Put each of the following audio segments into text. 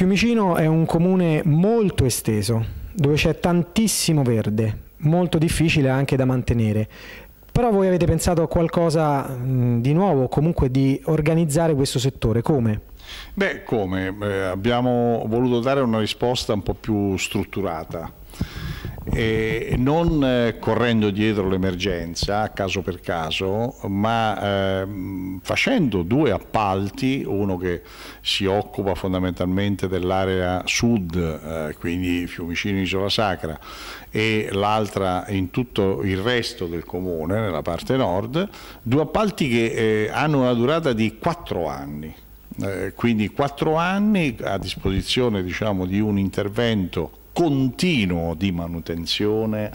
Fiumicino è un comune molto esteso, dove c'è tantissimo verde, molto difficile anche da mantenere. Però voi avete pensato a qualcosa di nuovo, comunque di organizzare questo settore, come? Beh, come? Eh, abbiamo voluto dare una risposta un po' più strutturata eh, non correndo dietro l'emergenza caso per caso, ma eh, facendo due appalti, uno che si occupa fondamentalmente dell'area sud, eh, quindi Fiumicino e Isola Sacra, e l'altra in tutto il resto del comune, nella parte nord, due appalti che eh, hanno una durata di quattro anni eh, quindi quattro anni a disposizione diciamo, di un intervento continuo di manutenzione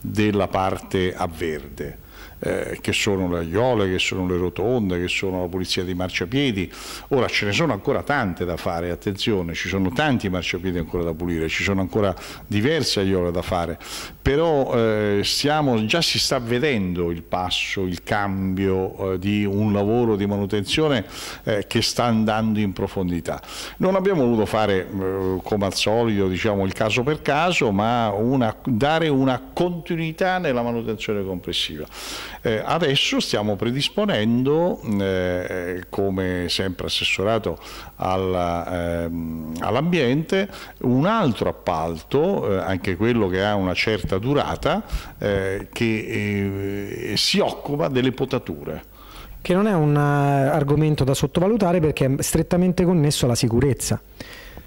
della parte a verde. Eh, che sono le aiole, che sono le rotonde, che sono la pulizia dei marciapiedi. Ora ce ne sono ancora tante da fare, attenzione, ci sono tanti marciapiedi ancora da pulire, ci sono ancora diverse aiole da fare, però eh, stiamo, già si sta vedendo il passo, il cambio eh, di un lavoro di manutenzione eh, che sta andando in profondità. Non abbiamo voluto fare, eh, come al solito, diciamo, il caso per caso, ma una, dare una continuità nella manutenzione complessiva. Eh, adesso stiamo predisponendo, eh, come sempre assessorato alla, ehm, all'ambiente, un altro appalto, eh, anche quello che ha una certa durata, eh, che eh, si occupa delle potature che non è un eh, argomento da sottovalutare perché è strettamente connesso alla sicurezza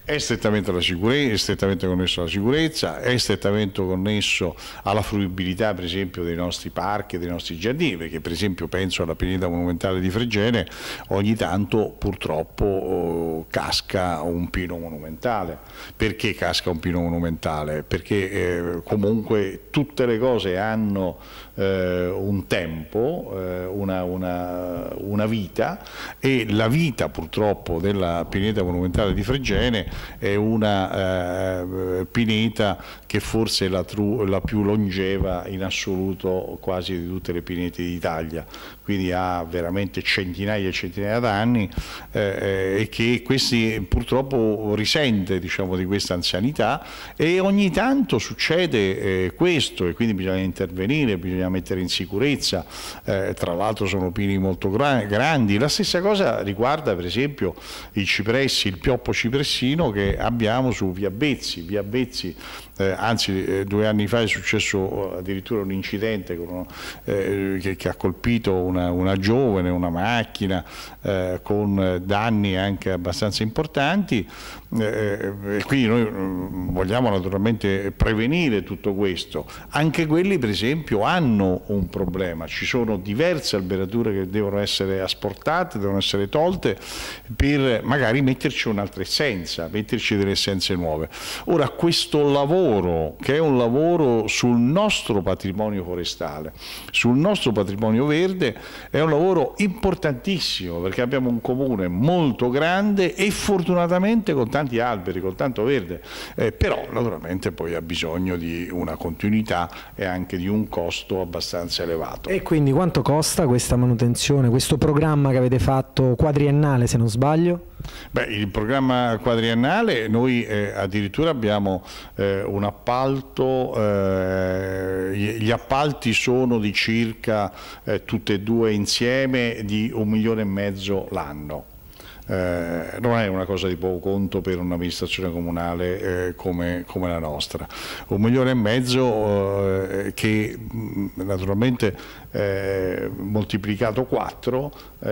è strettamente, è strettamente, connesso alla sicurezza, è strettamente connesso alla fruibilità per esempio dei nostri parchi, dei nostri giardini, perché per esempio penso alla pineta monumentale di Fregene, ogni tanto purtroppo eh, casca un pino monumentale. Perché casca un pino monumentale? Perché eh, comunque tutte le cose hanno eh, un tempo, eh, una, una, una vita e la vita purtroppo della pineta monumentale di Fregene è una eh, pineta che forse è la, tru, la, più longeva in assoluto quasi di tutte le pinete d'Italia, quindi ha veramente centinaia e centinaia d'anni eh, eh e che questi purtroppo risente diciamo, di questa anzianità e ogni tanto succede eh, questo e quindi bisogna intervenire, bisogna mettere in sicurezza, eh, tra l'altro sono pini molto gra grandi, la stessa cosa riguarda per esempio i cipressi, il pioppo cipressino che abbiamo su Via Bezzi, Via Bezzi eh, anzi eh, due anni fa è successo eh, addirittura un incidente con, eh, che, che, ha colpito una, una giovane, una macchina eh, con danni anche abbastanza importanti e quindi noi mm, vogliamo naturalmente prevenire tutto questo, anche quelli per esempio hanno un problema, ci sono diverse alberature che devono essere asportate, devono essere tolte per magari metterci un'altra essenza, trasmetterci delle essenze nuove. Ora questo lavoro, che è un lavoro sul nostro patrimonio forestale, sul nostro patrimonio verde, è un lavoro importantissimo perché abbiamo un comune molto grande e fortunatamente con tanti alberi, con tanto verde, eh, però naturalmente poi ha bisogno di una continuità e anche di un costo abbastanza elevato. E quindi quanto costa questa manutenzione, questo programma che avete fatto quadriennale se non sbaglio? Beh, il programma quadriennale noi eh, addirittura abbiamo eh, un appalto, eh, gli appalti sono di circa eh, tutte e due insieme di un milione e mezzo l'anno. Eh, non è una cosa di poco conto per un'amministrazione comunale eh, come, come, la nostra. Un milione e mezzo eh, eh che mm, naturalmente eh, moltiplicato 4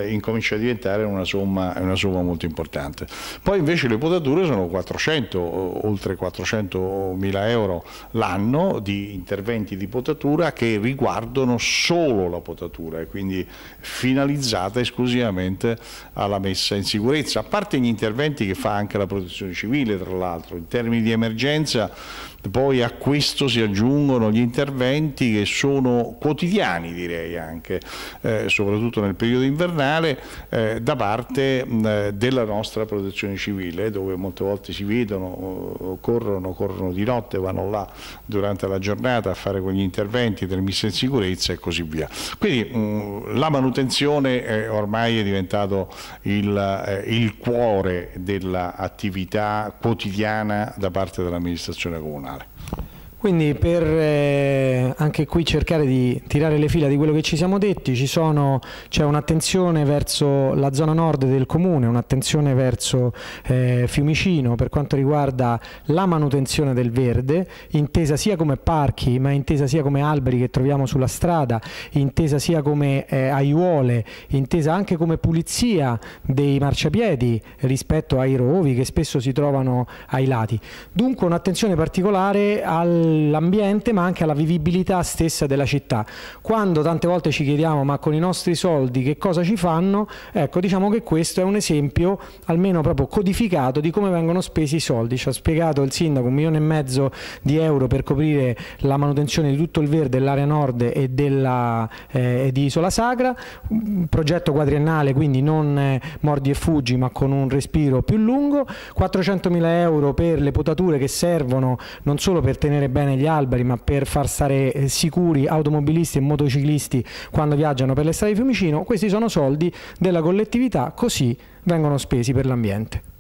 incomincia a diventare una somma, una somma, molto importante. Poi invece le potature sono 400, oltre 400 mila euro l'anno di interventi di potatura che riguardano solo la potatura e quindi finalizzata esclusivamente alla messa in sicurezza sicurezza, a parte gli interventi che fa anche la protezione civile tra l'altro, in termini di emergenza poi a questo si aggiungono gli interventi che sono quotidiani direi anche, eh, soprattutto nel periodo invernale, eh, da parte mh, della nostra protezione civile, dove molte volte si vedono, corrono, corrono di notte, vanno là durante la giornata a fare quegli interventi delle messe in sicurezza e così via. Quindi mh, la manutenzione eh, ormai è diventato il, eh, il cuore dell'attività quotidiana da parte dell'amministrazione comunale. Quindi per eh, anche qui cercare di tirare le fila di quello che ci siamo detti, ci sono, c'è un'attenzione verso la zona nord del comune, un'attenzione verso eh, Fiumicino per quanto riguarda la manutenzione del verde, intesa sia come parchi, ma intesa sia come alberi che troviamo sulla strada, intesa sia come eh, aiuole, intesa anche come pulizia dei marciapiedi rispetto ai rovi che spesso si trovano ai lati. Dunque un'attenzione particolare al all'ambiente ma anche alla vivibilità stessa della città. Quando tante volte ci chiediamo ma con i nostri soldi che cosa ci fanno, ecco diciamo che questo è un esempio almeno proprio codificato di come vengono spesi i soldi. Ci ha spiegato il sindaco un milione e mezzo di euro per coprire la manutenzione di tutto il verde dell'area nord e, della, eh, di Isola Sacra, un progetto quadriennale quindi non eh, mordi e fuggi ma con un respiro più lungo, 400 mila euro per le potature che servono non solo per tenere bene bene gli alberi, ma per far stare eh, sicuri automobilisti e motociclisti quando viaggiano per le strade di Fiumicino, questi sono soldi della collettività, così vengono spesi per l'ambiente.